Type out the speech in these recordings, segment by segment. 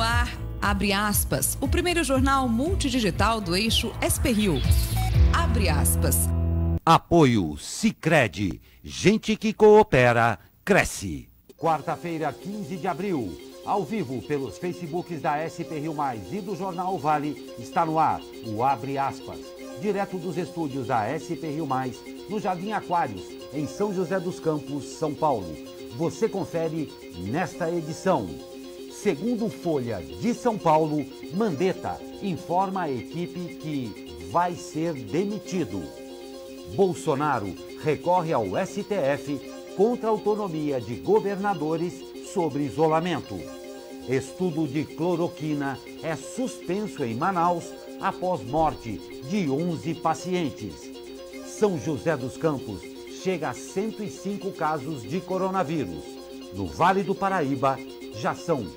ar, abre aspas, o primeiro jornal multidigital do eixo SP-Rio. Abre aspas. Apoio Sicredi. Gente que coopera, cresce. Quarta-feira, 15 de abril. Ao vivo pelos Facebooks da SP Rio Mais e do Jornal Vale, está no ar o Abre Aspas. Direto dos estúdios da SP Rio Mais, no Jardim Aquários, em São José dos Campos, São Paulo. Você confere nesta edição. Segundo Folha de São Paulo, Mandetta informa a equipe que vai ser demitido. Bolsonaro recorre ao STF contra a autonomia de governadores sobre isolamento. Estudo de cloroquina é suspenso em Manaus após morte de 11 pacientes. São José dos Campos chega a 105 casos de coronavírus. No Vale do Paraíba, já são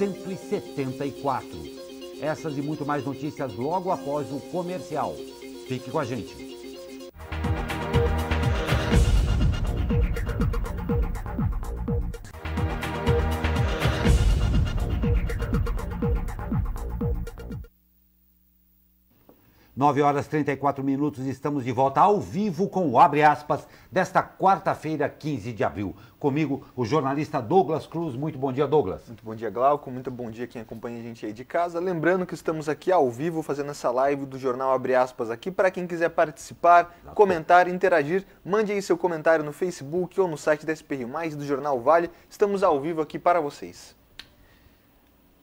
174. Essas e muito mais notícias logo após o comercial. Fique com a gente. 9 horas 34 minutos, estamos de volta ao vivo com o Abre Aspas desta quarta-feira, 15 de abril. Comigo, o jornalista Douglas Cruz. Muito bom dia, Douglas. Muito bom dia, Glauco. Muito bom dia quem acompanha a gente aí de casa. Lembrando que estamos aqui ao vivo fazendo essa live do jornal Abre Aspas aqui para quem quiser participar, Exato. comentar, interagir. Mande aí seu comentário no Facebook ou no site da SPR+, do Jornal Vale. Estamos ao vivo aqui para vocês.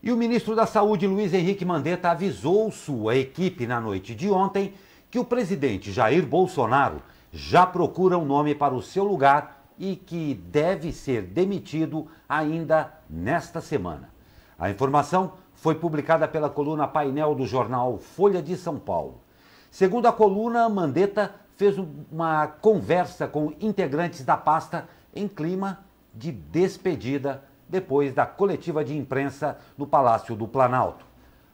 E o ministro da Saúde, Luiz Henrique Mandetta, avisou sua equipe na noite de ontem que o presidente Jair Bolsonaro já procura um nome para o seu lugar e que deve ser demitido ainda nesta semana. A informação foi publicada pela coluna Painel do jornal Folha de São Paulo. Segundo a coluna, Mandetta fez uma conversa com integrantes da pasta em clima de despedida depois da coletiva de imprensa no Palácio do Planalto.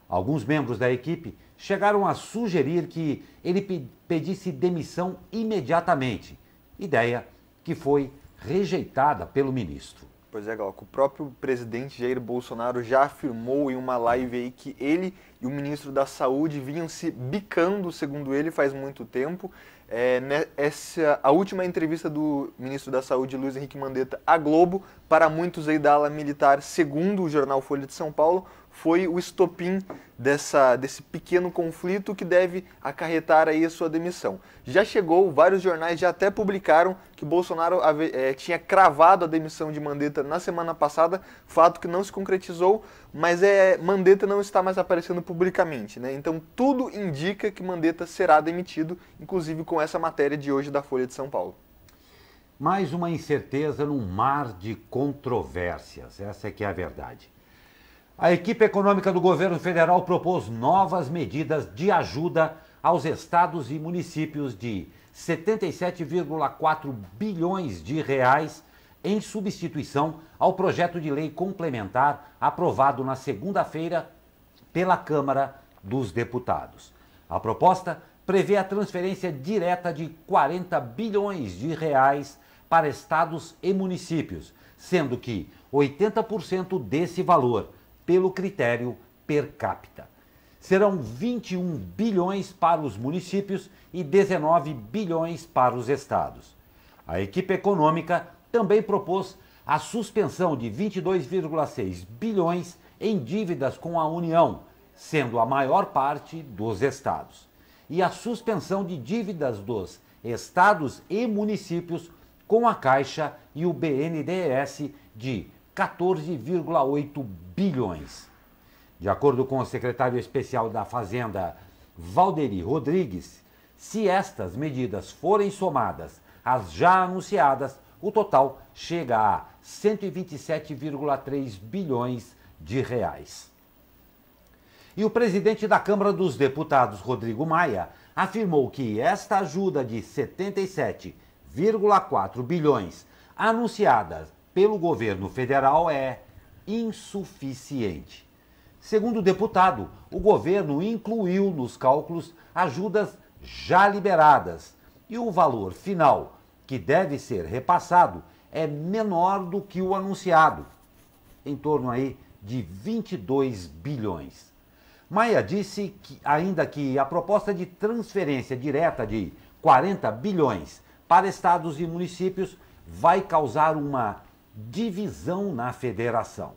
Alguns membros da equipe chegaram a sugerir que ele pedisse demissão imediatamente, ideia que foi rejeitada pelo ministro. Pois é, Glauco. O próprio presidente Jair Bolsonaro já afirmou em uma live aí que ele e o ministro da Saúde vinham se bicando, segundo ele, faz muito tempo é, né, essa, a última entrevista do ministro da Saúde, Luiz Henrique Mandetta, à Globo, para muitos aí da ala militar, segundo o jornal Folha de São Paulo, foi o estopim dessa, desse pequeno conflito que deve acarretar aí a sua demissão. Já chegou, vários jornais já até publicaram que Bolsonaro é, tinha cravado a demissão de Mandetta na semana passada, fato que não se concretizou, mas é Mandetta não está mais aparecendo publicamente, né? Então tudo indica que Mandetta será demitido, inclusive com essa matéria de hoje da Folha de São Paulo. Mais uma incerteza num mar de controvérsias, essa é que é a verdade. A equipe econômica do governo federal propôs novas medidas de ajuda aos estados e municípios de 77,4 bilhões de reais em substituição ao projeto de lei complementar aprovado na segunda-feira pela Câmara dos Deputados. A proposta prevê a transferência direta de 40 bilhões de reais para estados e municípios, sendo que 80% desse valor pelo critério per capita. Serão 21 bilhões para os municípios e 19 bilhões para os estados. A equipe econômica também propôs a suspensão de 22,6 bilhões em dívidas com a União, sendo a maior parte dos estados, e a suspensão de dívidas dos estados e municípios com a Caixa e o BNDES de 14,8 bilhões. De acordo com o secretário especial da Fazenda, Valderi Rodrigues, se estas medidas forem somadas às já anunciadas, o total chega a 127,3 bilhões de reais. E o presidente da Câmara dos Deputados, Rodrigo Maia, afirmou que esta ajuda de 77,4 bilhões anunciada pelo governo federal é insuficiente. Segundo o deputado, o governo incluiu nos cálculos ajudas já liberadas e o valor final que deve ser repassado é menor do que o anunciado, em torno aí de 22 bilhões. Maia disse que, ainda que a proposta de transferência direta de 40 bilhões para estados e municípios vai causar uma divisão na federação.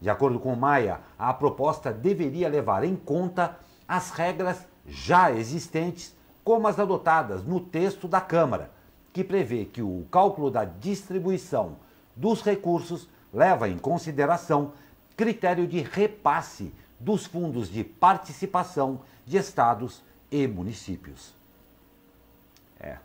De acordo com Maia, a proposta deveria levar em conta as regras já existentes, como as adotadas no texto da Câmara, que prevê que o cálculo da distribuição dos recursos leva em consideração critério de repasse dos fundos de participação de estados e municípios. É.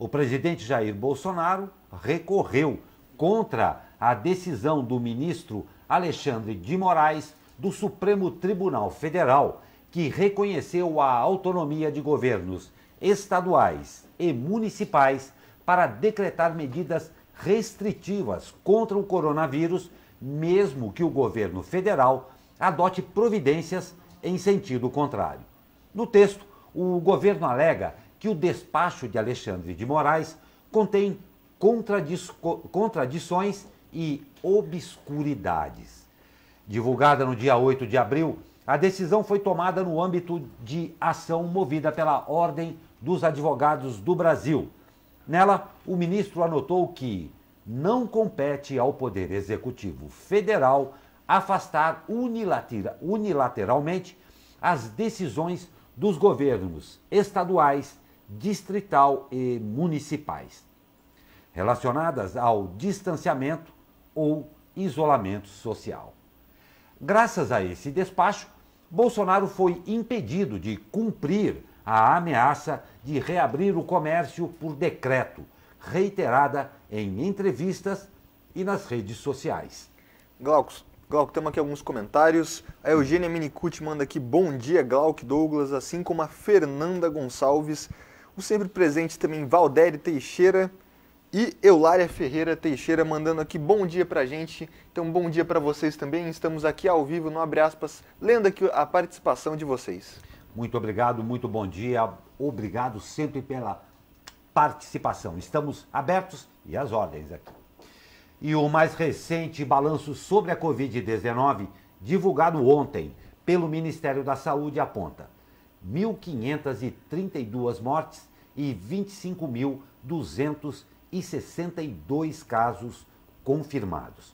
O presidente Jair Bolsonaro recorreu contra a decisão do ministro Alexandre de Moraes do Supremo Tribunal Federal, que reconheceu a autonomia de governos estaduais e municipais para decretar medidas restritivas contra o coronavírus, mesmo que o governo federal adote providências em sentido contrário. No texto, o governo alega que o despacho de Alexandre de Moraes contém contradições e obscuridades. Divulgada no dia 8 de abril, a decisão foi tomada no âmbito de ação movida pela Ordem dos Advogados do Brasil. Nela, o ministro anotou que não compete ao Poder Executivo Federal afastar unilateralmente as decisões dos governos estaduais, distrital e municipais, relacionadas ao distanciamento ou isolamento social. Graças a esse despacho, Bolsonaro foi impedido de cumprir a ameaça de reabrir o comércio por decreto, reiterada em entrevistas e nas redes sociais. Glaucos. Glauco, temos aqui alguns comentários. A Eugênia Minicucci manda aqui bom dia, Glauco Douglas, assim como a Fernanda Gonçalves o sempre presente também Valdério Teixeira e Eulária Ferreira Teixeira mandando aqui bom dia pra gente. Então, bom dia para vocês também. Estamos aqui ao vivo no Abre Aspas, lendo aqui a participação de vocês. Muito obrigado, muito bom dia. Obrigado sempre pela participação. Estamos abertos e às ordens aqui. E o mais recente balanço sobre a Covid-19, divulgado ontem pelo Ministério da Saúde, aponta 1.532 mortes e 25.262 casos confirmados.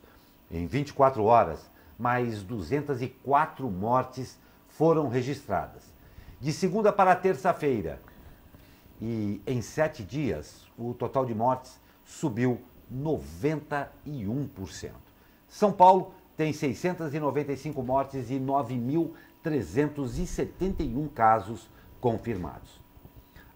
Em 24 horas, mais 204 mortes foram registradas. De segunda para terça-feira, e em sete dias, o total de mortes subiu 91%. São Paulo tem 695 mortes e 371 casos confirmados.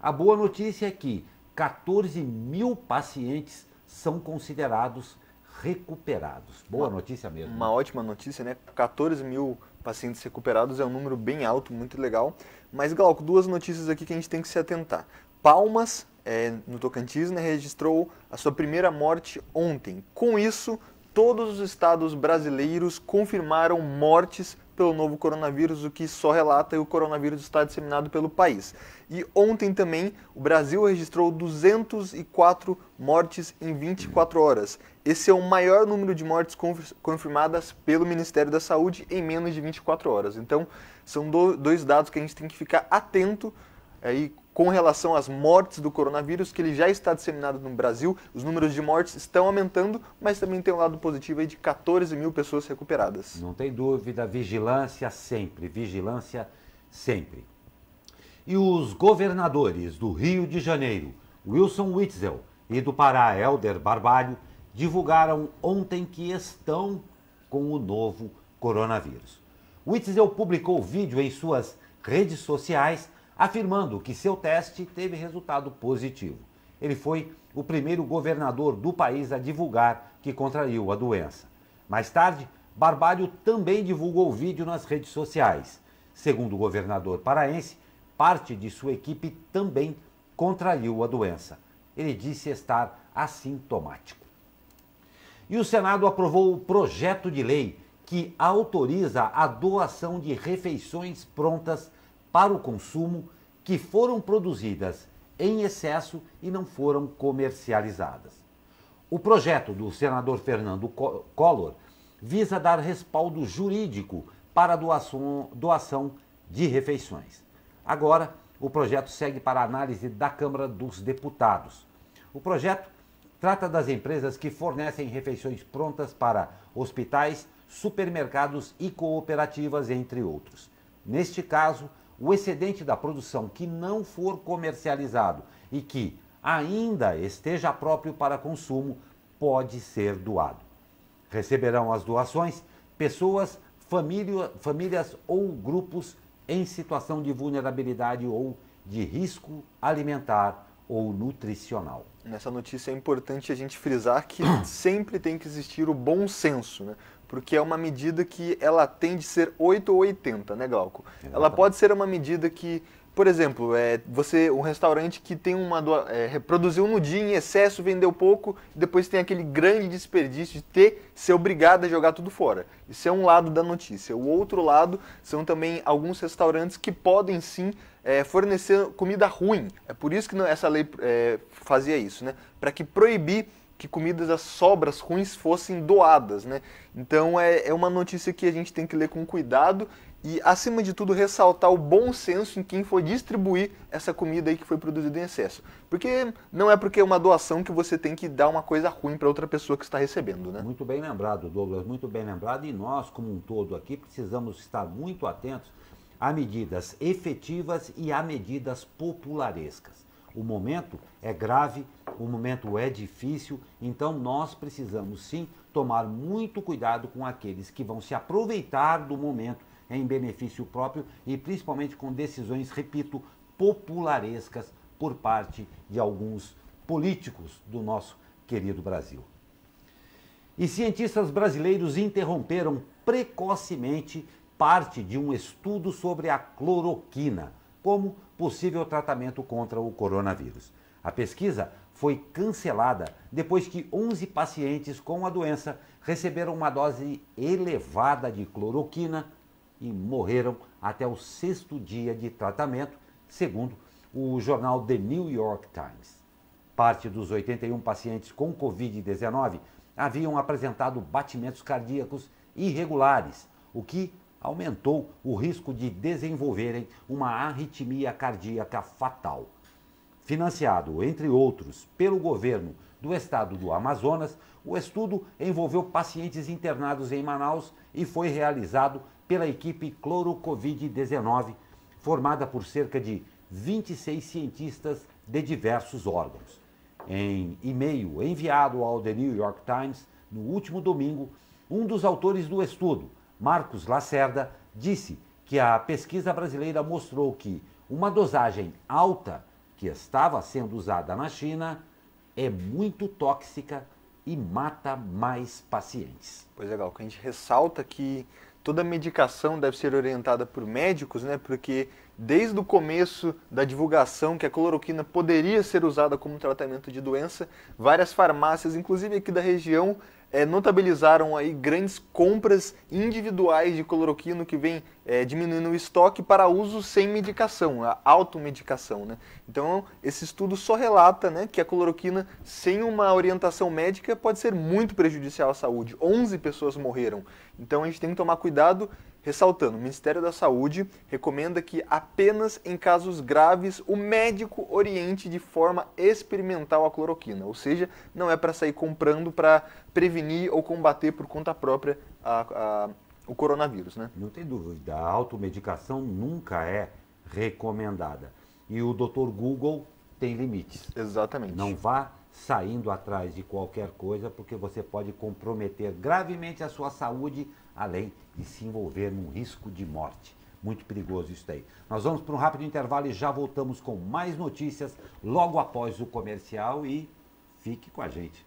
A boa notícia é que 14 mil pacientes são considerados recuperados. Boa uma, notícia mesmo. Uma né? ótima notícia, né? 14 mil pacientes recuperados é um número bem alto, muito legal. Mas, Glauco, duas notícias aqui que a gente tem que se atentar. Palmas, é, no Tocantins, né, registrou a sua primeira morte ontem. Com isso, todos os estados brasileiros confirmaram mortes pelo novo coronavírus, o que só relata que o coronavírus está disseminado pelo país. E ontem também, o Brasil registrou 204 mortes em 24 horas. Esse é o maior número de mortes confirmadas pelo Ministério da Saúde em menos de 24 horas. Então, são dois dados que a gente tem que ficar atento aí é, com relação às mortes do coronavírus, que ele já está disseminado no Brasil. Os números de mortes estão aumentando, mas também tem um lado positivo de 14 mil pessoas recuperadas. Não tem dúvida, vigilância sempre, vigilância sempre. E os governadores do Rio de Janeiro, Wilson Witzel, e do Pará, Helder Barbalho, divulgaram ontem que estão com o novo coronavírus. Witzel publicou o vídeo em suas redes sociais afirmando que seu teste teve resultado positivo. Ele foi o primeiro governador do país a divulgar que contraiu a doença. Mais tarde, Barbalho também divulgou o vídeo nas redes sociais. Segundo o governador paraense, parte de sua equipe também contraiu a doença. Ele disse estar assintomático. E o Senado aprovou o projeto de lei que autoriza a doação de refeições prontas para o consumo que foram produzidas em excesso e não foram comercializadas. O projeto do senador Fernando Collor visa dar respaldo jurídico para a doação, doação de refeições. Agora, o projeto segue para a análise da Câmara dos Deputados. O projeto trata das empresas que fornecem refeições prontas para hospitais, supermercados e cooperativas, entre outros. Neste caso, o excedente da produção que não for comercializado e que ainda esteja próprio para consumo pode ser doado. Receberão as doações pessoas, família, famílias ou grupos em situação de vulnerabilidade ou de risco alimentar ou nutricional. Nessa notícia é importante a gente frisar que sempre tem que existir o bom senso, né? porque é uma medida que ela tem de ser 8 ou 80, né, Glauco? Exatamente. Ela pode ser uma medida que por exemplo, é, você um restaurante que tem uma é, produziu no dia em excesso, vendeu pouco, depois tem aquele grande desperdício de ter ser obrigado a jogar tudo fora. Isso é um lado da notícia. O outro lado são também alguns restaurantes que podem sim é, fornecer comida ruim. É por isso que essa lei é, fazia isso, né? Para que proibir que comidas das sobras ruins fossem doadas, né? Então é, é uma notícia que a gente tem que ler com cuidado e, acima de tudo, ressaltar o bom senso em quem foi distribuir essa comida aí que foi produzida em excesso. Porque não é porque é uma doação que você tem que dar uma coisa ruim para outra pessoa que está recebendo, né? Muito bem lembrado, Douglas, muito bem lembrado. E nós, como um todo aqui, precisamos estar muito atentos a medidas efetivas e a medidas popularescas. O momento é grave, o momento é difícil, então nós precisamos sim tomar muito cuidado com aqueles que vão se aproveitar do momento em benefício próprio e principalmente com decisões, repito, popularescas por parte de alguns políticos do nosso querido Brasil. E cientistas brasileiros interromperam precocemente parte de um estudo sobre a cloroquina como possível tratamento contra o coronavírus. A pesquisa foi cancelada depois que 11 pacientes com a doença receberam uma dose elevada de cloroquina e morreram até o sexto dia de tratamento, segundo o jornal The New York Times. Parte dos 81 pacientes com Covid-19 haviam apresentado batimentos cardíacos irregulares, o que aumentou o risco de desenvolverem uma arritmia cardíaca fatal. Financiado, entre outros, pelo governo do estado do Amazonas, o estudo envolveu pacientes internados em Manaus e foi realizado pela equipe covid 19 formada por cerca de 26 cientistas de diversos órgãos. Em e-mail enviado ao The New York Times no último domingo, um dos autores do estudo, Marcos Lacerda, disse que a pesquisa brasileira mostrou que uma dosagem alta que estava sendo usada na China é muito tóxica e mata mais pacientes. Pois é, Gal, que a gente ressalta que toda medicação deve ser orientada por médicos, né? Porque desde o começo da divulgação que a cloroquina poderia ser usada como tratamento de doença, várias farmácias, inclusive aqui da região, é, notabilizaram aí grandes compras individuais de cloroquino que vem é, diminuindo o estoque para uso sem medicação, a automedicação. Né? Então, esse estudo só relata né, que a cloroquina sem uma orientação médica pode ser muito prejudicial à saúde. 11 pessoas morreram. Então, a gente tem que tomar cuidado Ressaltando, o Ministério da Saúde recomenda que apenas em casos graves o médico oriente de forma experimental a cloroquina, ou seja, não é para sair comprando para prevenir ou combater por conta própria a, a, o coronavírus, né? Não tem dúvida, a automedicação nunca é recomendada. E o Dr. Google tem limites. Exatamente. Não vá saindo atrás de qualquer coisa, porque você pode comprometer gravemente a sua saúde além de se envolver num risco de morte. Muito perigoso isso daí. Nós vamos para um rápido intervalo e já voltamos com mais notícias logo após o comercial e fique com a gente.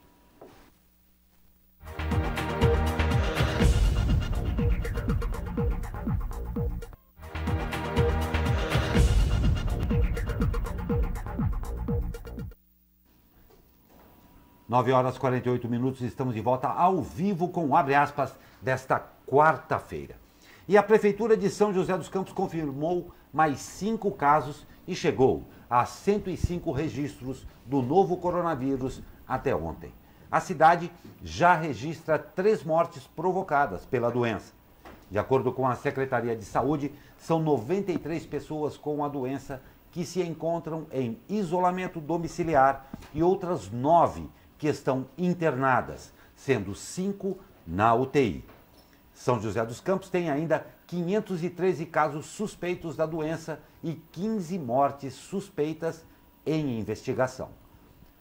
9 horas e 48 minutos, estamos de volta ao vivo com abre aspas desta quarta-feira. E a Prefeitura de São José dos Campos confirmou mais cinco casos e chegou a 105 registros do novo coronavírus até ontem. A cidade já registra três mortes provocadas pela doença. De acordo com a Secretaria de Saúde, são 93 pessoas com a doença que se encontram em isolamento domiciliar e outras nove que estão internadas, sendo cinco na UTI. São José dos Campos tem ainda 513 casos suspeitos da doença e 15 mortes suspeitas em investigação.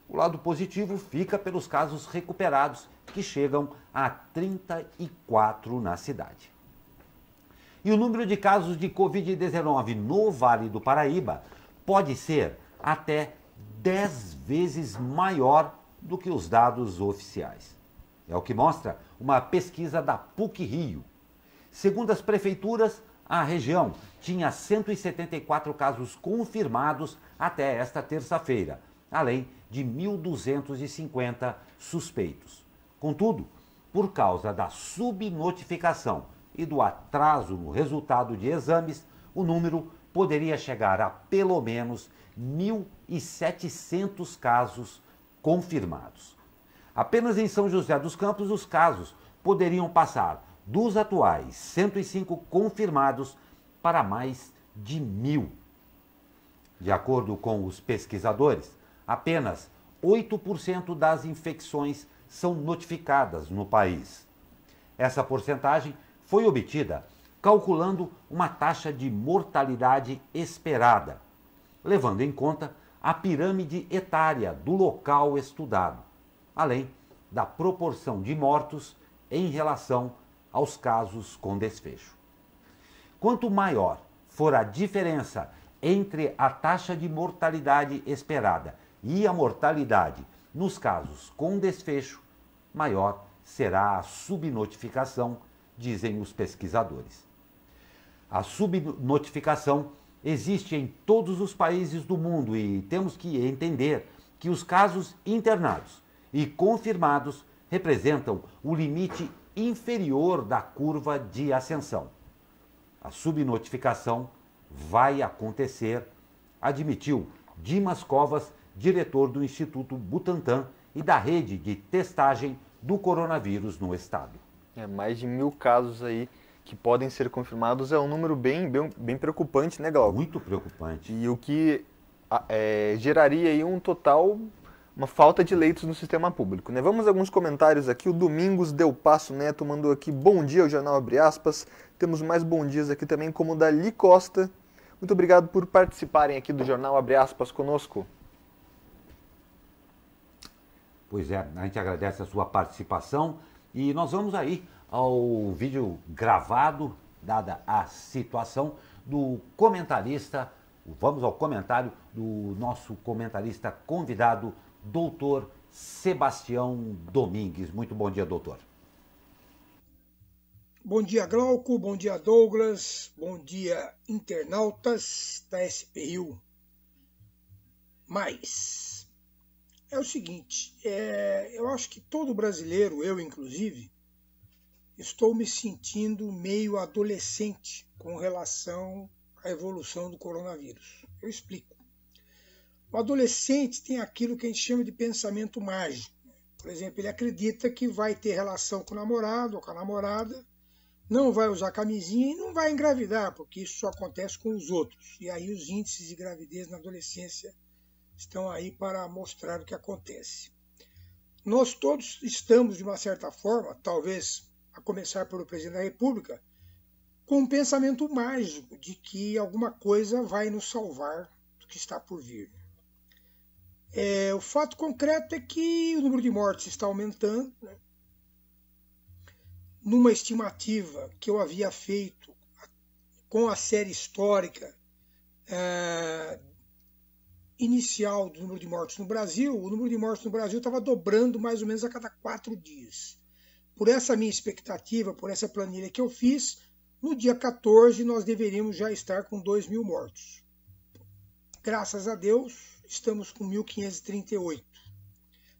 O lado positivo fica pelos casos recuperados, que chegam a 34 na cidade. E o número de casos de Covid-19 no Vale do Paraíba pode ser até 10 vezes maior do que os dados oficiais. É o que mostra uma pesquisa da PUC Rio. Segundo as prefeituras, a região tinha 174 casos confirmados até esta terça-feira, além de 1.250 suspeitos. Contudo, por causa da subnotificação e do atraso no resultado de exames, o número poderia chegar a pelo menos 1.700 casos confirmados. Apenas em São José dos Campos, os casos poderiam passar dos atuais 105 confirmados para mais de mil. De acordo com os pesquisadores, apenas 8% das infecções são notificadas no país. Essa porcentagem foi obtida calculando uma taxa de mortalidade esperada, levando em conta a pirâmide etária do local estudado, além da proporção de mortos em relação aos casos com desfecho. Quanto maior for a diferença entre a taxa de mortalidade esperada e a mortalidade nos casos com desfecho, maior será a subnotificação, dizem os pesquisadores. A subnotificação existe em todos os países do mundo e temos que entender que os casos internados e confirmados representam o limite inferior da curva de ascensão. A subnotificação vai acontecer, admitiu Dimas Covas, diretor do Instituto Butantan e da rede de testagem do coronavírus no estado. É, mais de mil casos aí que podem ser confirmados é um número bem, bem, bem preocupante, né, Glauco? Muito preocupante. E o que é, geraria aí um total, uma falta de leitos no sistema público. Né? Vamos a alguns comentários aqui. O Domingos Del Passo Neto mandou aqui, bom dia, o jornal abre aspas. Temos mais bom dias aqui também, como o da Li Costa. Muito obrigado por participarem aqui do jornal abre aspas conosco. Pois é, a gente agradece a sua participação e nós vamos aí ao vídeo gravado, dada a situação, do comentarista, vamos ao comentário do nosso comentarista convidado, doutor Sebastião Domingues. Muito bom dia, doutor. Bom dia, Glauco. Bom dia, Douglas. Bom dia, internautas da SPU. Mas é o seguinte: é, eu acho que todo brasileiro, eu inclusive, Estou me sentindo meio adolescente com relação à evolução do coronavírus. Eu explico. O adolescente tem aquilo que a gente chama de pensamento mágico. Por exemplo, ele acredita que vai ter relação com o namorado ou com a namorada, não vai usar camisinha e não vai engravidar, porque isso só acontece com os outros. E aí os índices de gravidez na adolescência estão aí para mostrar o que acontece. Nós todos estamos, de uma certa forma, talvez a começar pelo presidente da República, com um pensamento mágico de que alguma coisa vai nos salvar do que está por vir. É, o fato concreto é que o número de mortes está aumentando. Né? Numa estimativa que eu havia feito com a série histórica é, inicial do número de mortes no Brasil, o número de mortes no Brasil estava dobrando mais ou menos a cada quatro dias por essa minha expectativa, por essa planilha que eu fiz, no dia 14 nós deveríamos já estar com 2 mil mortos. Graças a Deus, estamos com 1.538,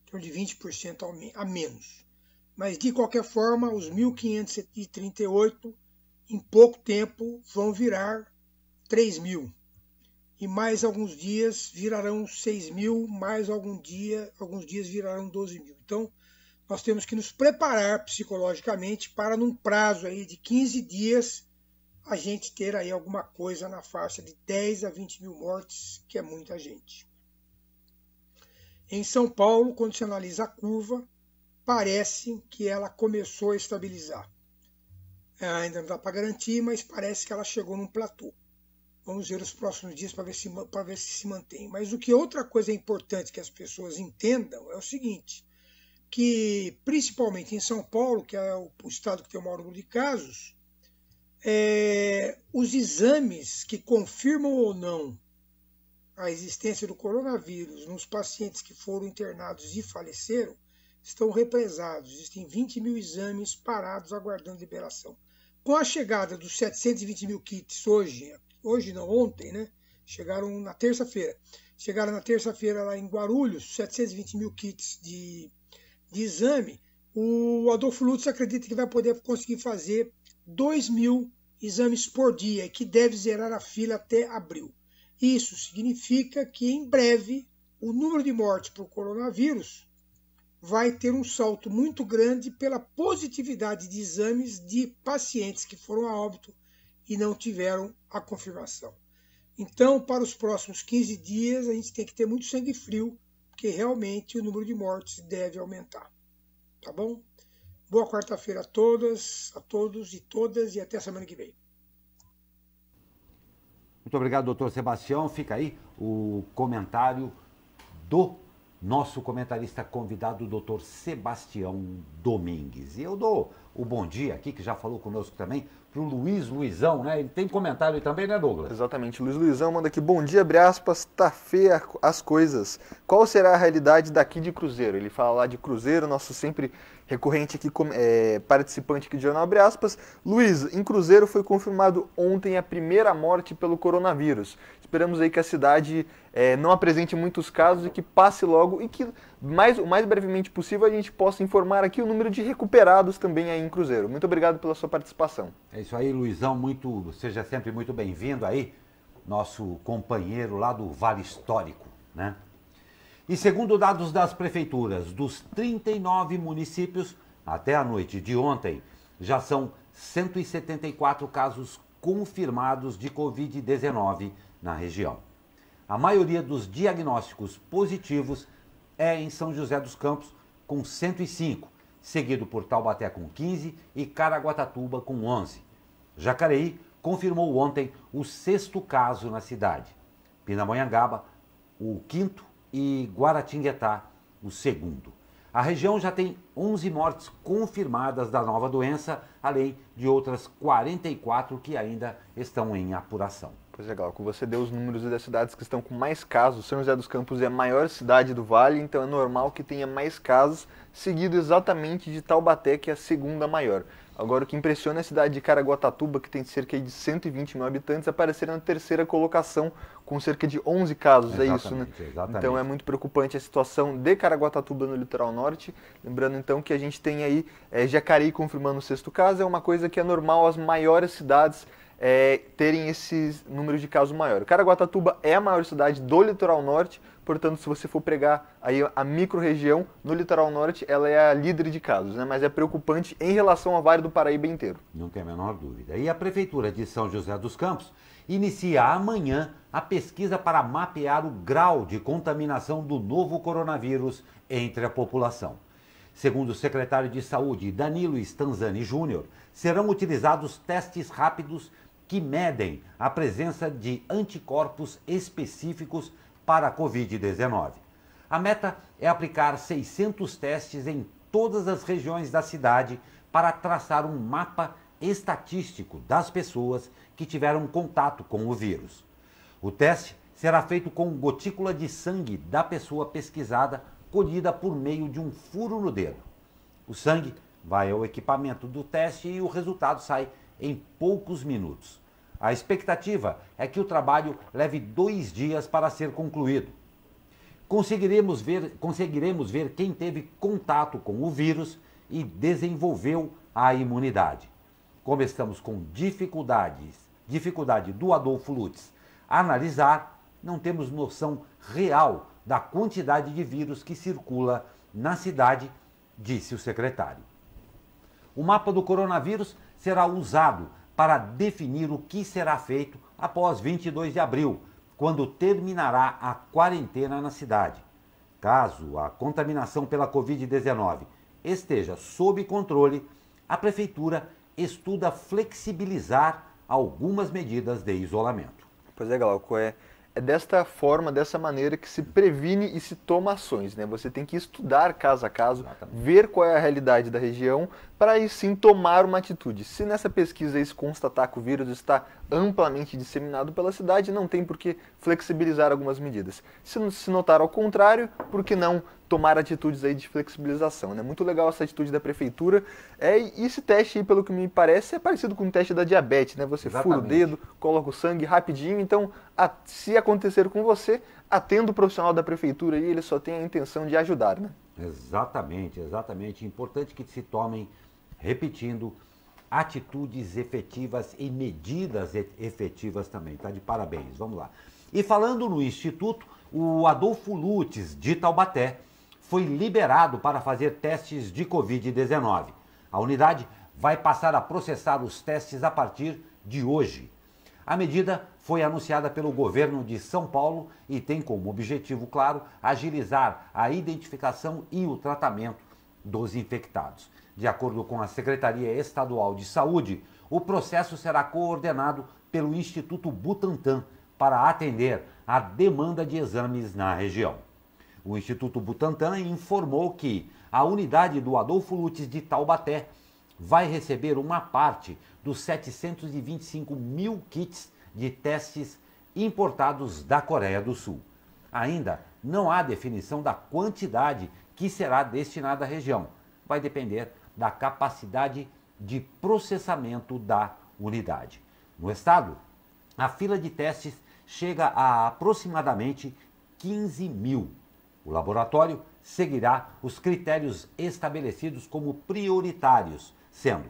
então de 20% a menos. Mas de qualquer forma, os 1.538 em pouco tempo vão virar 3 mil. E mais alguns dias virarão 6 mil, mais algum dia, alguns dias virarão 12 mil. Então, nós temos que nos preparar psicologicamente para, num prazo aí de 15 dias, a gente ter aí alguma coisa na faixa de 10 a 20 mil mortes, que é muita gente. Em São Paulo, quando se analisa a curva, parece que ela começou a estabilizar. É, ainda não dá para garantir, mas parece que ela chegou num platô. Vamos ver os próximos dias para ver, se, ver se se mantém. Mas o que outra coisa importante que as pessoas entendam é o seguinte: que, principalmente em São Paulo, que é o estado que tem o maior número de casos, é, os exames que confirmam ou não a existência do coronavírus nos pacientes que foram internados e faleceram estão represados. Existem 20 mil exames parados aguardando liberação. Com a chegada dos 720 mil kits hoje, hoje não, ontem, né? Chegaram na terça-feira. Chegaram na terça-feira lá em Guarulhos, 720 mil kits de de exame, o Adolfo Lutz acredita que vai poder conseguir fazer 2 mil exames por dia, que deve zerar a fila até abril. Isso significa que em breve o número de mortes por coronavírus vai ter um salto muito grande pela positividade de exames de pacientes que foram a óbito e não tiveram a confirmação. Então, para os próximos 15 dias, a gente tem que ter muito sangue frio que realmente o número de mortes deve aumentar. Tá bom? Boa quarta-feira a todas, a todos e todas, e até semana que vem. Muito obrigado, doutor Sebastião. Fica aí o comentário do nosso comentarista convidado, doutor Sebastião Domingues. E eu dou o bom dia aqui, que já falou conosco também, para o Luiz Luizão, né? Ele tem comentário também, né, Douglas? Exatamente. Luiz Luizão manda aqui, bom dia, abre aspas, tá feia as coisas. Qual será a realidade daqui de Cruzeiro? Ele fala lá de Cruzeiro, nosso sempre recorrente aqui, é, participante aqui do jornal, abre aspas. Luiz, em Cruzeiro foi confirmado ontem a primeira morte pelo coronavírus. Esperamos aí que a cidade é, não apresente muitos casos e que passe logo e que mais, o mais brevemente possível a gente possa informar aqui o número de recuperados também aí em Cruzeiro. Muito obrigado pela sua participação. É isso aí, Luizão, muito, seja sempre muito bem-vindo aí, nosso companheiro lá do Vale Histórico, né? E segundo dados das prefeituras, dos 39 municípios, até a noite de ontem, já são 174 casos confirmados de Covid-19 na região. A maioria dos diagnósticos positivos é em São José dos Campos, com 105, seguido por Taubaté com 15 e Caraguatatuba com 11. Jacareí confirmou ontem o sexto caso na cidade. Pindamonhangaba, o quinto, e Guaratinguetá, o segundo. A região já tem 11 mortes confirmadas da nova doença, além de outras 44 que ainda estão em apuração. Pois é, Glauco, você deu os números das cidades que estão com mais casos. São José dos Campos é a maior cidade do Vale, então é normal que tenha mais casos, seguido exatamente de Taubaté, que é a segunda maior. Agora, o que impressiona é a cidade de Caraguatatuba, que tem cerca de 120 mil habitantes, aparecer na terceira colocação, com cerca de 11 casos, exatamente, é isso, né? Exatamente. Então é muito preocupante a situação de Caraguatatuba no litoral norte. Lembrando, então, que a gente tem aí é, Jacareí confirmando o sexto caso, é uma coisa que é normal, as maiores cidades é, terem esses números de casos maiores. Caraguatatuba é a maior cidade do litoral norte, portanto, se você for pregar aí a micro-região no litoral norte, ela é a líder de casos, né? mas é preocupante em relação ao Vale do Paraíba inteiro. Não tem a menor dúvida. E a Prefeitura de São José dos Campos inicia amanhã a pesquisa para mapear o grau de contaminação do novo coronavírus entre a população. Segundo o secretário de Saúde, Danilo Stanzani Júnior, serão utilizados testes rápidos que medem a presença de anticorpos específicos para a Covid-19. A meta é aplicar 600 testes em todas as regiões da cidade para traçar um mapa estatístico das pessoas que tiveram contato com o vírus. O teste será feito com gotícula de sangue da pessoa pesquisada colhida por meio de um furo no dedo. O sangue vai ao equipamento do teste e o resultado sai em poucos minutos. A expectativa é que o trabalho leve dois dias para ser concluído. Conseguiremos ver, conseguiremos ver quem teve contato com o vírus e desenvolveu a imunidade. Como estamos com dificuldades, dificuldade do Adolfo Lutz analisar, não temos noção real da quantidade de vírus que circula na cidade, disse o secretário. O mapa do coronavírus será usado para definir o que será feito após 22 de abril, quando terminará a quarentena na cidade. Caso a contaminação pela Covid-19 esteja sob controle, a Prefeitura estuda flexibilizar algumas medidas de isolamento. Pois é, Glauco, é, é desta forma, dessa maneira que se previne e se toma ações. Né? Você tem que estudar caso a caso, Exatamente. ver qual é a realidade da região, para aí sim tomar uma atitude. Se nessa pesquisa aí se constatar que o vírus está amplamente disseminado pela cidade, não tem por que flexibilizar algumas medidas. Se, se notar ao contrário, por que não tomar atitudes aí de flexibilização. Né? Muito legal essa atitude da prefeitura. É, e esse teste aí, pelo que me parece, é parecido com o teste da diabetes, né? Você Exatamente. fura o dedo, coloca o sangue rapidinho. Então, a, se acontecer com você, atenda o profissional da prefeitura aí, ele só tem a intenção de ajudar, né? Exatamente, exatamente. Importante que se tomem, repetindo, atitudes efetivas e medidas efetivas também. Tá de parabéns. Vamos lá. E falando no Instituto, o Adolfo Lutz, de Taubaté, foi liberado para fazer testes de Covid-19. A unidade vai passar a processar os testes a partir de hoje. A medida foi anunciada pelo governo de São Paulo e tem como objetivo, claro, agilizar a identificação e o tratamento dos infectados. De acordo com a Secretaria Estadual de Saúde, o processo será coordenado pelo Instituto Butantan para atender à demanda de exames na região. O Instituto Butantan informou que a unidade do Adolfo Lutz de Taubaté vai receber uma parte dos 725 mil kits de testes importados da Coreia do Sul. Ainda não há definição da quantidade que será destinada à região. Vai depender da capacidade de processamento da unidade. No estado, a fila de testes chega a aproximadamente 15 mil o laboratório seguirá os critérios estabelecidos como prioritários, sendo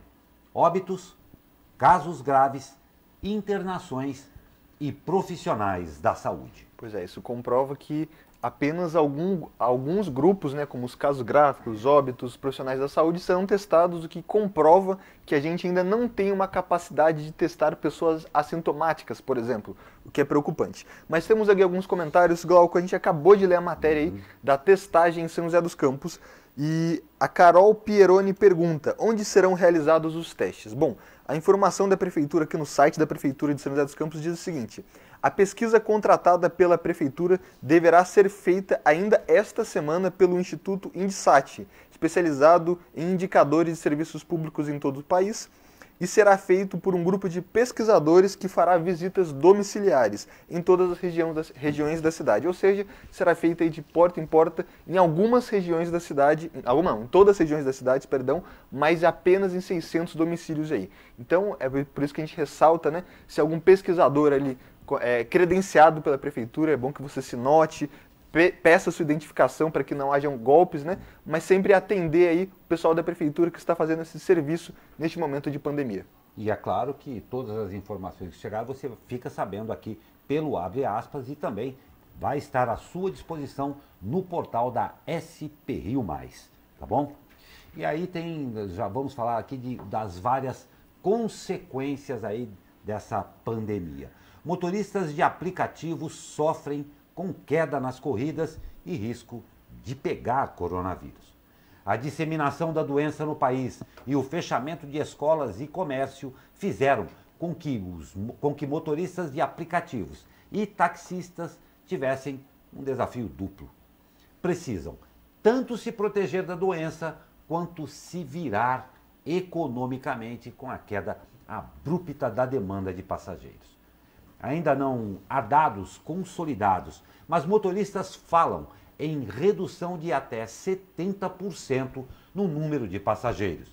óbitos, casos graves, internações e profissionais da saúde. Pois é, isso comprova que apenas algum, alguns grupos, né, como os casos gráficos, óbitos, profissionais da saúde, serão testados, o que comprova que a gente ainda não tem uma capacidade de testar pessoas assintomáticas, por exemplo, o que é preocupante. Mas temos aqui alguns comentários, Glauco, a gente acabou de ler a matéria aí uhum. da testagem em São José dos Campos, e a Carol Pieroni pergunta: onde serão realizados os testes? Bom, a informação da prefeitura aqui no site da prefeitura de São José dos Campos diz o seguinte: a pesquisa contratada pela Prefeitura deverá ser feita ainda esta semana pelo Instituto INDSAT, especializado em indicadores de serviços públicos em todo o país, e será feito por um grupo de pesquisadores que fará visitas domiciliares em todas as regiões da, regiões da cidade. Ou seja, será feita de porta em porta em algumas regiões da cidade, alguma, não, em todas as regiões da cidade, perdão, mas apenas em 600 domicílios aí. Então, é por isso que a gente ressalta, né, se algum pesquisador ali é, credenciado pela prefeitura, é bom que você se note, peça sua identificação para que não hajam golpes, né? Mas sempre atender aí o pessoal da prefeitura que está fazendo esse serviço neste momento de pandemia. E é claro que todas as informações que chegar você fica sabendo aqui pelo abre aspas e também vai estar à sua disposição no portal da SP Rio Mais, tá bom? E aí tem, já vamos falar aqui de, das várias consequências aí dessa pandemia. Motoristas de aplicativos sofrem com queda nas corridas e risco de pegar coronavírus. A disseminação da doença no país e o fechamento de escolas e comércio fizeram com que, os, com que motoristas de aplicativos e taxistas tivessem um desafio duplo. Precisam tanto se proteger da doença quanto se virar economicamente com a queda abrupta da demanda de passageiros ainda não há dados consolidados, mas motoristas falam em redução de até 70% no número de passageiros.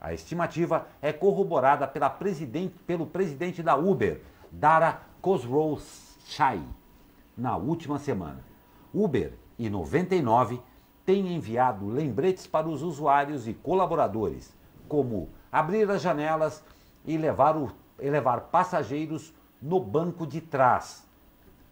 A estimativa é corroborada pela presidente, pelo presidente da Uber, Dara Khosrowshahi, na última semana. Uber e 99 têm enviado lembretes para os usuários e colaboradores, como abrir as janelas e levar, o, e levar passageiros no banco de trás.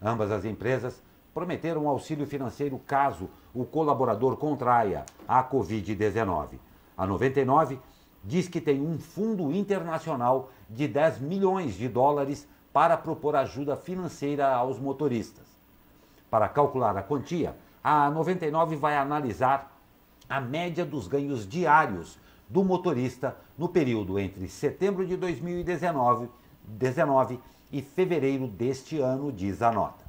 Ambas as empresas prometeram auxílio financeiro caso o colaborador contraia a Covid-19. A 99 diz que tem um fundo internacional de 10 milhões de dólares para propor ajuda financeira aos motoristas. Para calcular a quantia, a 99 vai analisar a média dos ganhos diários do motorista no período entre setembro de 2019 19, e fevereiro deste ano, diz a nota.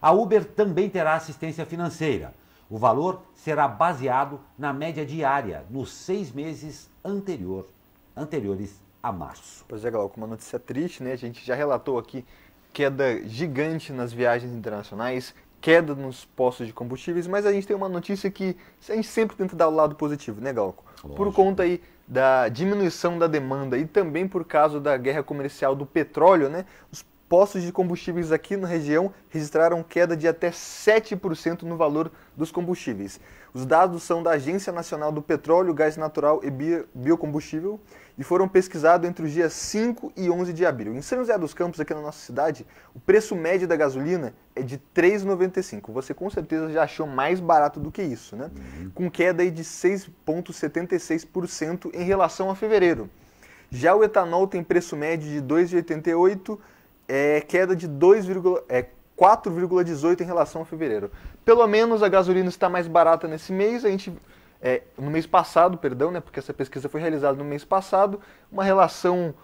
A Uber também terá assistência financeira. O valor será baseado na média diária nos seis meses anterior, anteriores a março. Pois é, Glauco, uma notícia é triste, né? A gente já relatou aqui queda gigante nas viagens internacionais, queda nos postos de combustíveis, mas a gente tem uma notícia que a gente sempre tenta dar o lado positivo, né, Glauco? Lógico. Por conta aí da diminuição da demanda e também por causa da guerra comercial do petróleo, né, os postos de combustíveis aqui na região registraram queda de até 7% no valor dos combustíveis. Os dados são da Agência Nacional do Petróleo, Gás Natural e Biocombustível e foram pesquisados entre os dias 5 e 11 de abril. Em São José dos Campos, aqui na nossa cidade, o preço médio da gasolina é de R$ 3,95. Você com certeza já achou mais barato do que isso, né? Uhum. Com queda de 6,76% em relação a fevereiro. Já o etanol tem preço médio de R$ 2,88 é queda de 2, é 4,18 em relação a fevereiro. Pelo menos a gasolina está mais barata nesse mês, a gente é, no mês passado, perdão, né, porque essa pesquisa foi realizada no mês passado, uma relação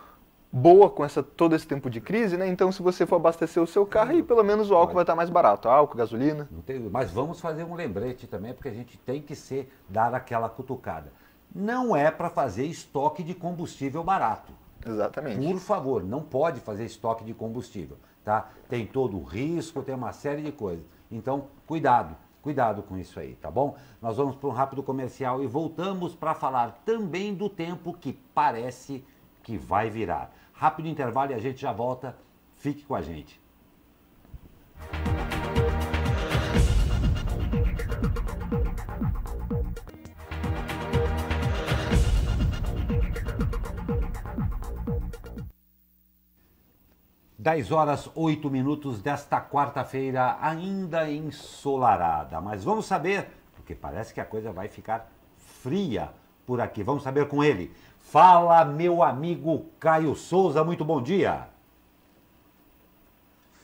boa com essa, todo esse tempo de crise, né? Então, se você for abastecer o seu carro, aí pelo menos o álcool vai estar tá mais barato, álcool, gasolina. Tem, mas vamos fazer um lembrete também, porque a gente tem que ser dar aquela cutucada. Não é para fazer estoque de combustível barato. Exatamente. Por favor, não pode fazer estoque de combustível, tá? Tem todo o risco, tem uma série de coisas. Então, cuidado, cuidado com isso aí, tá bom? Nós vamos para um rápido comercial e voltamos para falar também do tempo que parece que vai virar. Rápido intervalo e a gente já volta. Fique com a gente. 10 horas 8 minutos desta quarta-feira, ainda ensolarada. Mas vamos saber, porque parece que a coisa vai ficar fria por aqui. Vamos saber com ele. Fala, meu amigo Caio Souza, muito bom dia.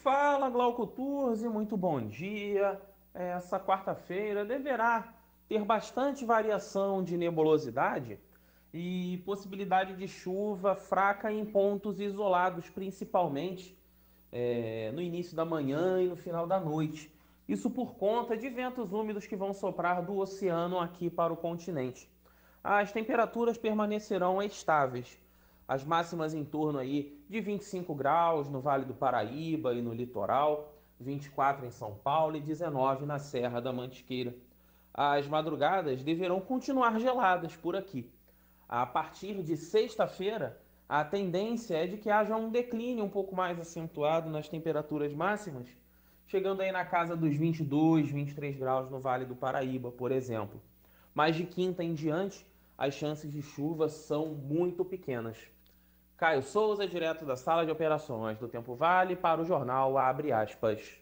Fala, Glauco Turzi, muito bom dia. Essa quarta-feira deverá ter bastante variação de nebulosidade e possibilidade de chuva fraca em pontos isolados, principalmente é, no início da manhã e no final da noite. Isso por conta de ventos úmidos que vão soprar do oceano aqui para o continente. As temperaturas permanecerão estáveis. As máximas em torno aí de 25 graus no Vale do Paraíba e no litoral, 24 em São Paulo e 19 na Serra da Mantiqueira. As madrugadas deverão continuar geladas por aqui a partir de sexta-feira, a tendência é de que haja um declínio um pouco mais acentuado nas temperaturas máximas, chegando aí na casa dos 22, 23 graus no Vale do Paraíba, por exemplo. Mas de quinta em diante, as chances de chuva são muito pequenas. Caio Souza, direto da sala de operações do Tempo Vale, para o jornal Abre aspas.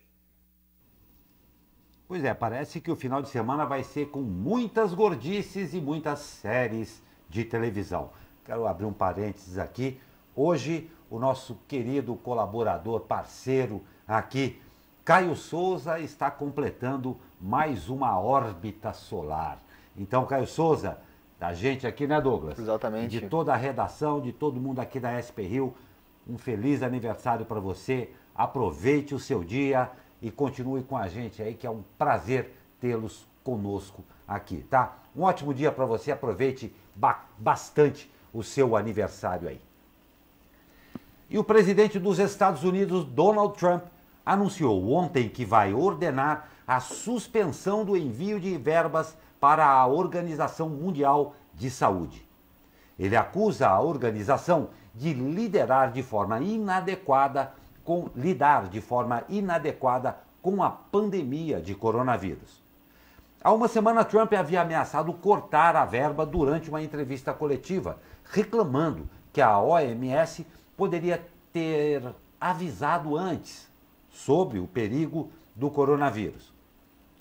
Pois é, parece que o final de semana vai ser com muitas gordices e muitas séries de televisão. Quero abrir um parênteses aqui. Hoje, o nosso querido colaborador, parceiro aqui, Caio Souza, está completando mais uma órbita solar. Então, Caio Souza, da gente aqui, né, Douglas? Exatamente. De toda a redação, de todo mundo aqui da SP Rio, um feliz aniversário para você. Aproveite o seu dia e continue com a gente aí, que é um prazer tê-los conosco aqui, tá? Um ótimo dia para você, aproveite ba bastante o seu aniversário aí. E o presidente dos Estados Unidos, Donald Trump, anunciou ontem que vai ordenar a suspensão do envio de verbas para a Organização Mundial de Saúde. Ele acusa a organização de liderar de forma inadequada com lidar de forma inadequada com a pandemia de coronavírus. Há uma semana, Trump havia ameaçado cortar a verba durante uma entrevista coletiva, reclamando que a OMS poderia ter avisado antes sobre o perigo do coronavírus.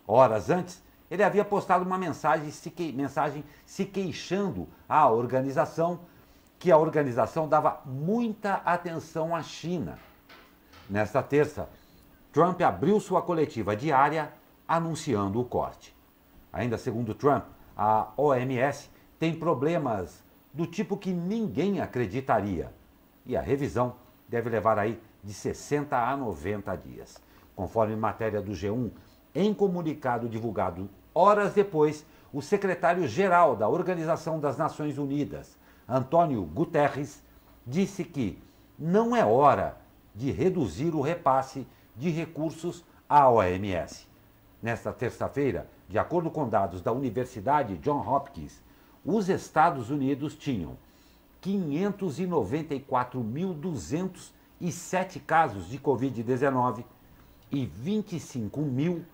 Horas antes, ele havia postado uma mensagem se, que, mensagem se queixando à organização, que a organização dava muita atenção à China. Nesta terça, Trump abriu sua coletiva diária anunciando o corte. Ainda segundo Trump, a OMS tem problemas do tipo que ninguém acreditaria. E a revisão deve levar aí de 60 a 90 dias. Conforme matéria do G1, em comunicado divulgado horas depois, o secretário-geral da Organização das Nações Unidas, Antônio Guterres, disse que não é hora de reduzir o repasse de recursos à OMS. Nesta terça-feira, de acordo com dados da Universidade John Hopkins, os Estados Unidos tinham 594.207 casos de Covid-19 e 25.402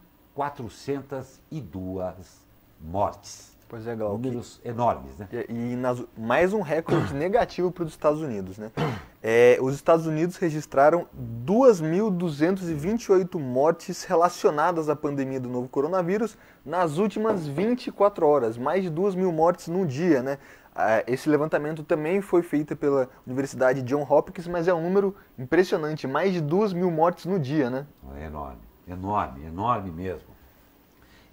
mortes. Pois é, Glauco. Números enormes, né? E, e nas, mais um recorde negativo para os Estados Unidos, né? É, os Estados Unidos registraram 2.228 mortes relacionadas à pandemia do novo coronavírus nas últimas 24 horas, mais de 2 mil mortes num dia, né? Ah, esse levantamento também foi feito pela Universidade John Hopkins, mas é um número impressionante, mais de 2 mil mortes no dia, né? É enorme, enorme, enorme mesmo.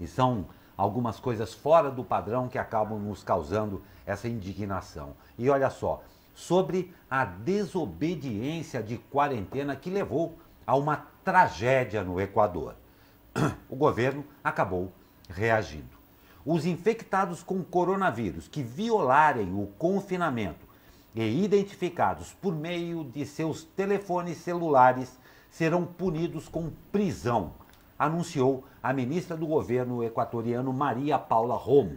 E são algumas coisas fora do padrão que acabam nos causando essa indignação. E olha só, sobre a desobediência de quarentena que levou a uma tragédia no Equador. O governo acabou reagindo. Os infectados com coronavírus que violarem o confinamento e identificados por meio de seus telefones celulares serão punidos com prisão anunciou a ministra do governo equatoriano Maria Paula Romo.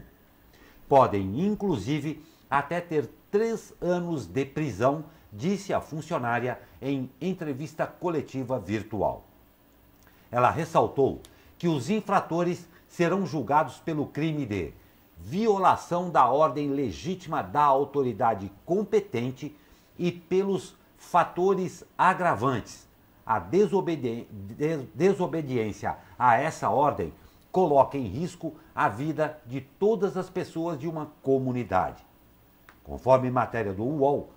Podem, inclusive, até ter três anos de prisão, disse a funcionária em entrevista coletiva virtual. Ela ressaltou que os infratores serão julgados pelo crime de violação da ordem legítima da autoridade competente e pelos fatores agravantes, a desobedi desobediência a essa ordem coloca em risco a vida de todas as pessoas de uma comunidade. Conforme matéria do UOL,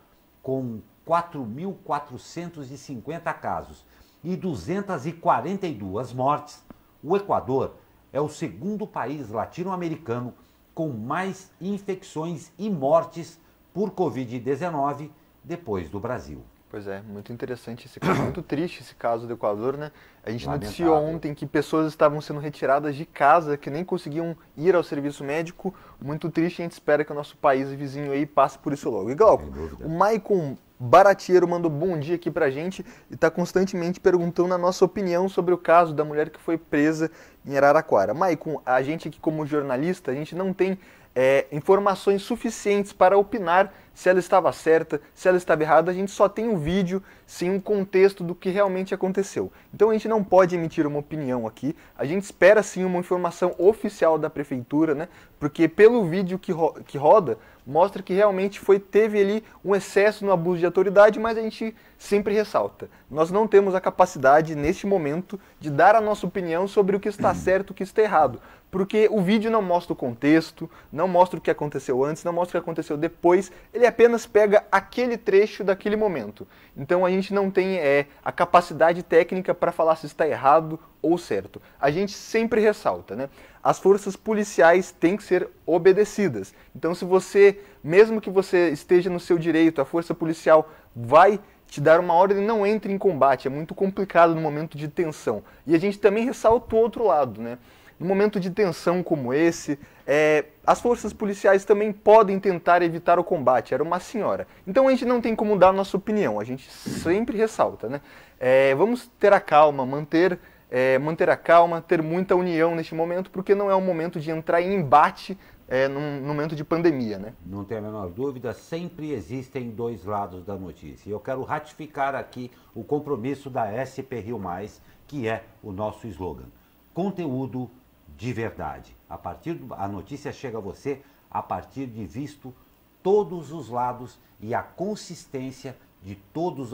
com 4.450 casos e 242 mortes, o Equador é o segundo país latino-americano com mais infecções e mortes por Covid-19 depois do Brasil. Pois é, muito interessante esse caso, muito triste esse caso do Equador, né? A gente Lamentável. noticiou ontem que pessoas estavam sendo retiradas de casa, que nem conseguiam ir ao serviço médico. Muito triste, a gente espera que o nosso país vizinho aí passe por isso logo. E Glauco, o Maicon Baratiero mandou bom dia aqui pra gente e tá constantemente perguntando a nossa opinião sobre o caso da mulher que foi presa em Araraquara. Maicon, a gente aqui como jornalista, a gente não tem é, informações suficientes para opinar se ela estava certa, se ela estava errada. A gente só tem um vídeo sem um contexto do que realmente aconteceu. Então a gente não pode emitir uma opinião aqui. A gente espera sim uma informação oficial da prefeitura, né? Porque pelo vídeo que, ro que roda, mostra que realmente foi teve ali um excesso no abuso de autoridade, mas a gente sempre ressalta. Nós não temos a capacidade neste momento de dar a nossa opinião sobre o que está certo, o que está errado porque o vídeo não mostra o contexto, não mostra o que aconteceu antes, não mostra o que aconteceu depois, ele apenas pega aquele trecho daquele momento. Então a gente não tem é, a capacidade técnica para falar se está errado ou certo. A gente sempre ressalta, né? As forças policiais têm que ser obedecidas. Então se você, mesmo que você esteja no seu direito, a força policial vai te dar uma ordem não entre em combate, é muito complicado no momento de tensão. E a gente também ressalta o outro lado, né? Num momento de tensão como esse, é, as forças policiais também podem tentar evitar o combate. Era uma senhora. Então a gente não tem como dar nossa opinião, a gente sempre ressalta, né? É, vamos ter a calma, manter, é, manter a calma, ter muita união neste momento, porque não é um momento de entrar em embate é, num, num momento de pandemia, né? Não tem a menor dúvida, sempre existem dois lados da notícia. E eu quero ratificar aqui o compromisso da SP Rio Mais, que é o nosso slogan: conteúdo de verdade. A partir do, a notícia chega a você a partir de visto todos os lados e a consistência de, todos,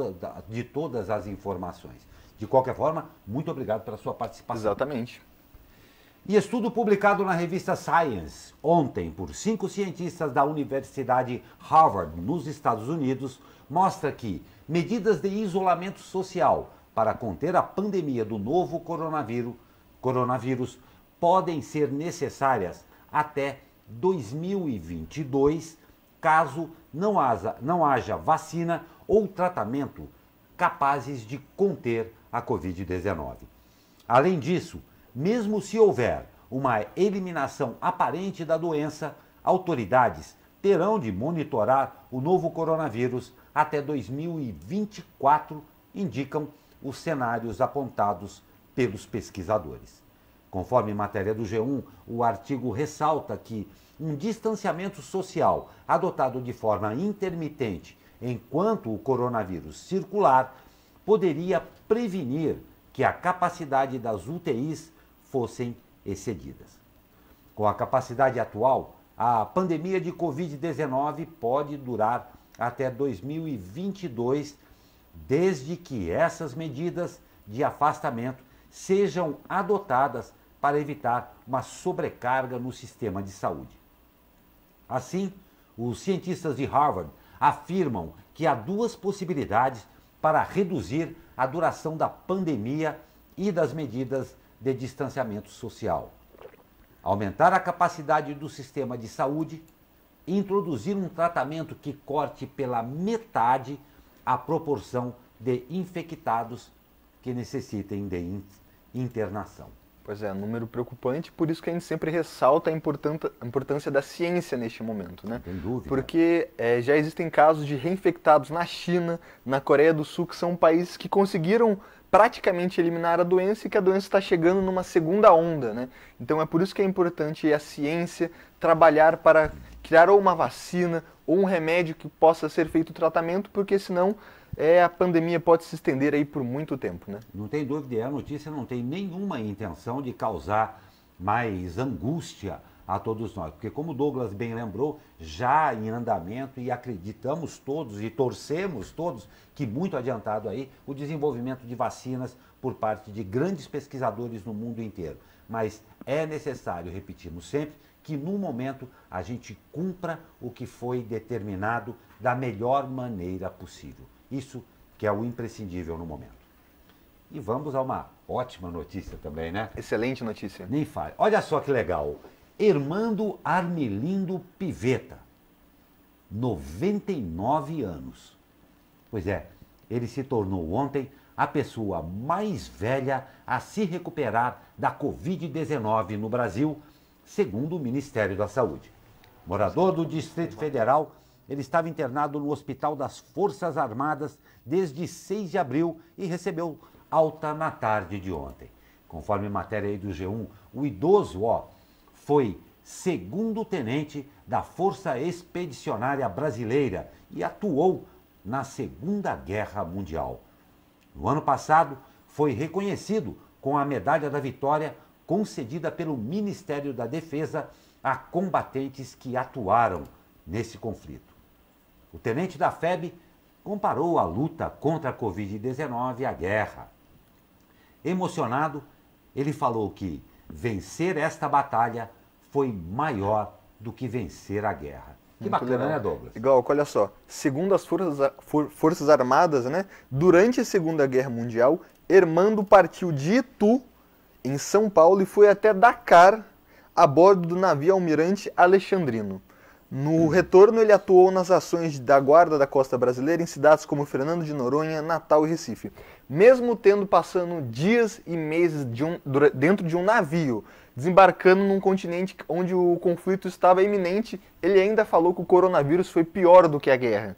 de todas as informações. De qualquer forma, muito obrigado pela sua participação. Exatamente. E estudo publicado na revista Science ontem por cinco cientistas da Universidade Harvard, nos Estados Unidos, mostra que medidas de isolamento social para conter a pandemia do novo coronavírus, coronavírus podem ser necessárias até 2022, caso não haja, não haja vacina ou tratamento capazes de conter a Covid-19. Além disso, mesmo se houver uma eliminação aparente da doença, autoridades terão de monitorar o novo coronavírus até 2024, indicam os cenários apontados pelos pesquisadores. Conforme matéria do G1, o artigo ressalta que um distanciamento social adotado de forma intermitente enquanto o coronavírus circular poderia prevenir que a capacidade das UTIs fossem excedidas. Com a capacidade atual, a pandemia de Covid-19 pode durar até 2022, desde que essas medidas de afastamento sejam adotadas para evitar uma sobrecarga no sistema de saúde. Assim, os cientistas de Harvard afirmam que há duas possibilidades para reduzir a duração da pandemia e das medidas de distanciamento social. Aumentar a capacidade do sistema de saúde, introduzir um tratamento que corte pela metade a proporção de infectados que necessitem de internação. Pois é, número preocupante, por isso que a gente sempre ressalta a importância da ciência neste momento, né? Sem dúvida. Porque é, já existem casos de reinfectados na China, na Coreia do Sul, que são países que conseguiram praticamente eliminar a doença e que a doença está chegando numa segunda onda, né? Então é por isso que é importante a ciência trabalhar para criar ou uma vacina ou um remédio que possa ser feito o tratamento, porque senão é, a pandemia pode se estender aí por muito tempo, né? Não tem dúvida, a notícia não tem nenhuma intenção de causar mais angústia a todos nós, porque como Douglas bem lembrou, já em andamento e acreditamos todos e torcemos todos que muito adiantado aí o desenvolvimento de vacinas por parte de grandes pesquisadores no mundo inteiro. Mas é necessário, repetimos sempre, que no momento a gente cumpra o que foi determinado da melhor maneira possível. Isso que é o imprescindível no momento. E vamos a uma ótima notícia também, né? Excelente notícia. Nem fale. Olha só que legal. Irmando Armelindo Piveta, 99 anos. Pois é, ele se tornou ontem a pessoa mais velha a se recuperar da Covid-19 no Brasil, segundo o Ministério da Saúde. Morador do Distrito Federal ele estava internado no Hospital das Forças Armadas desde 6 de abril e recebeu alta na tarde de ontem. Conforme matéria aí do G1, o idoso ó, foi segundo tenente da Força Expedicionária Brasileira e atuou na Segunda Guerra Mundial. No ano passado, foi reconhecido com a Medalha da Vitória concedida pelo Ministério da Defesa a combatentes que atuaram nesse conflito. O tenente da FEB comparou a luta contra a Covid-19 à guerra. Emocionado, ele falou que vencer esta batalha foi maior do que vencer a guerra. Que Muito bacana, legal. né, Douglas? Igual, olha só. Segundo as Forças, for, forças Armadas, né, durante a Segunda Guerra Mundial, Hermando partiu de Itu, em São Paulo, e foi até Dakar, a bordo do navio almirante Alexandrino. No retorno, ele atuou nas ações da Guarda da Costa Brasileira em cidades como Fernando de Noronha, Natal e Recife. Mesmo tendo passado dias e meses de um, dentro de um navio, desembarcando num continente onde o conflito estava iminente, ele ainda falou que o coronavírus foi pior do que a guerra.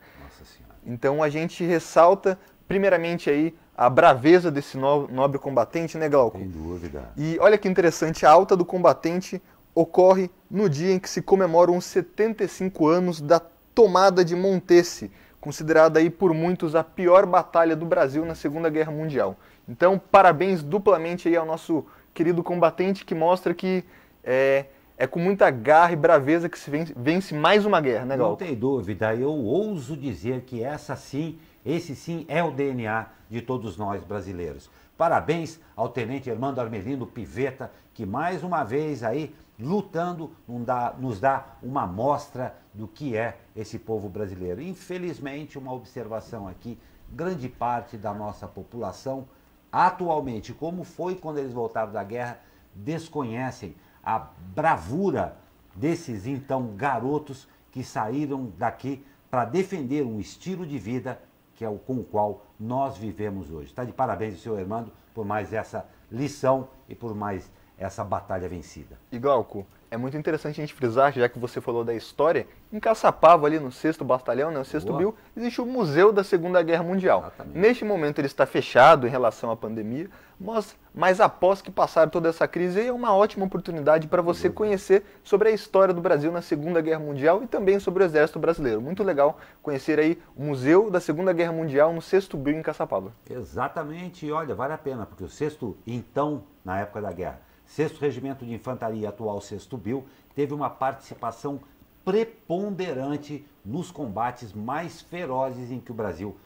Então a gente ressalta, primeiramente aí, a braveza desse nobre combatente, né, Glauco? Sem dúvida. E olha que interessante, a alta do combatente ocorre no dia em que se comemoram os 75 anos da tomada de Montesse, considerada aí por muitos a pior batalha do Brasil na Segunda Guerra Mundial. Então, parabéns duplamente aí ao nosso querido combatente que mostra que é, é com muita garra e braveza que se vence, vence mais uma guerra, né, Gal? Não tem dúvida, eu ouso dizer que essa sim, esse sim é o DNA de todos nós brasileiros. Parabéns ao tenente Armando Armelino Piveta, que mais uma vez aí lutando, dá, nos dá uma amostra do que é esse povo brasileiro. Infelizmente, uma observação aqui, grande parte da nossa população, atualmente, como foi quando eles voltaram da guerra, desconhecem a bravura desses então garotos que saíram daqui para defender um estilo de vida que é o com o qual nós vivemos hoje. Está de parabéns, senhor Hermando, por mais essa lição e por mais essa batalha vencida. E Glauco, é muito interessante a gente frisar, já que você falou da história, em Caçapava, ali no 6 Batalhão, né, o 6 Boa. Bill, existe o Museu da Segunda Guerra Mundial. Exatamente. Neste momento ele está fechado em relação à pandemia, mas, mas após que passar toda essa crise, é uma ótima oportunidade para você conhecer sobre a história do Brasil na Segunda Guerra Mundial e também sobre o Exército Brasileiro. Muito legal conhecer aí o Museu da Segunda Guerra Mundial no 6 Bill, em Caçapava. Exatamente, e olha, vale a pena, porque o 6 então, na época da guerra, 6 Regimento de Infantaria, atual 6 BIL, teve uma participação preponderante nos combates mais ferozes em que o Brasil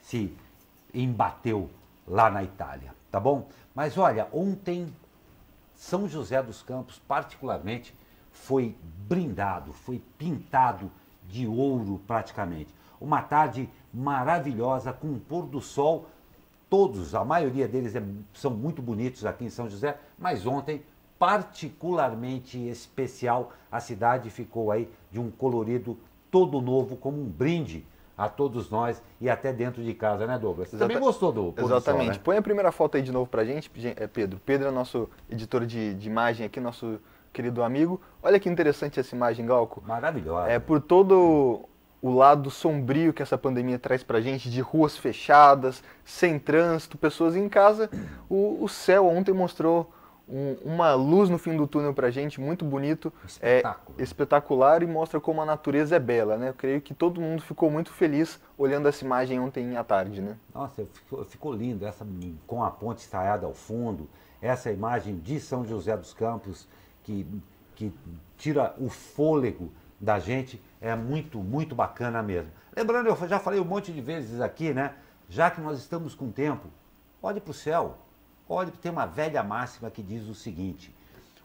se embateu lá na Itália, tá bom? Mas olha, ontem São José dos Campos, particularmente, foi brindado, foi pintado de ouro praticamente. Uma tarde maravilhosa com o pôr do sol, todos, a maioria deles é, são muito bonitos aqui em São José, mas ontem particularmente especial. A cidade ficou aí de um colorido todo novo, como um brinde a todos nós e até dentro de casa, né, Douglas? Você Exata... também gostou do Exatamente. sol, né? Põe a primeira foto aí de novo pra gente, eh, Pedro. Pedro é nosso editor de, de imagem aqui, nosso querido amigo. Olha que interessante essa imagem, Galco. Maravilhosa. É por todo o lado sombrio que essa pandemia traz pra gente, de ruas fechadas, sem trânsito, pessoas em casa, o, o céu ontem mostrou um, uma luz no fim do túnel para a gente, muito bonito, é, espetacular e mostra como a natureza é bela, né? Eu creio que todo mundo ficou muito feliz olhando essa imagem ontem à tarde, né? Nossa, ficou, ficou lindo essa com a ponte estaiada ao fundo, essa imagem de São José dos Campos que, que tira o fôlego da gente é muito, muito bacana mesmo. Lembrando, eu já falei um monte de vezes aqui, né? Já que nós estamos com tempo, olhe para o céu, Olha, tem uma velha máxima que diz o seguinte: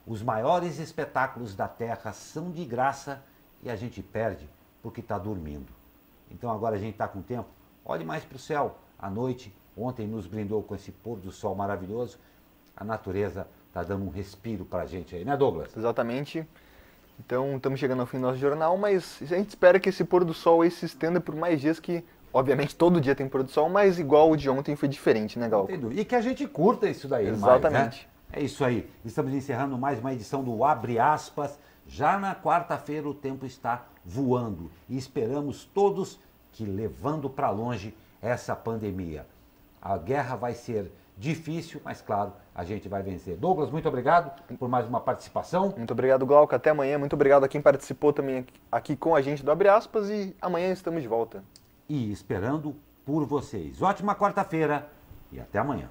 os maiores espetáculos da Terra são de graça e a gente perde porque está dormindo. Então agora a gente está com tempo. Olhe mais para o céu. A noite ontem nos brindou com esse pôr do sol maravilhoso. A natureza está dando um respiro para a gente aí, né, Douglas? Exatamente. Então estamos chegando ao fim do nosso jornal, mas a gente espera que esse pôr do sol se estenda por mais dias que Obviamente todo dia tem produção, mas igual o de ontem foi diferente, né, Entendo. E que a gente curta isso daí, né? Exatamente. Mais, né? É isso aí. Estamos encerrando mais uma edição do Abre Aspas. Já na quarta-feira o tempo está voando e esperamos todos que levando para longe essa pandemia. A guerra vai ser difícil, mas claro, a gente vai vencer. Douglas, muito obrigado por mais uma participação. Muito obrigado, Glauco. Até amanhã. Muito obrigado a quem participou também aqui com a gente do Abre Aspas e amanhã estamos de volta e esperando por vocês. Ótima quarta-feira e até amanhã.